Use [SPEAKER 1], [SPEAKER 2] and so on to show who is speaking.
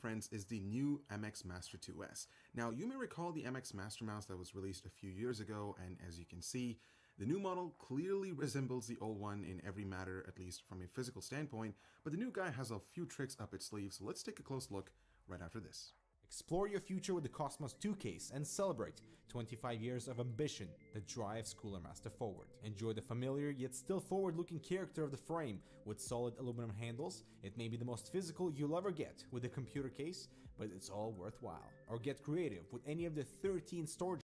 [SPEAKER 1] friends, is the new MX Master 2S. Now, you may recall the MX Master Mouse that was released a few years ago, and as you can see, the new model clearly resembles the old one in every matter, at least from a physical standpoint, but the new guy has a few tricks up its sleeve, so let's take a close look
[SPEAKER 2] right after this. Explore your future with the Cosmos 2 case and celebrate 25 years of ambition that drives Cooler Master forward. Enjoy the familiar yet still forward-looking character of the frame with solid aluminum handles. It may be the most physical you'll ever get with a computer case, but it's all worthwhile. Or get creative with any of the 13 storage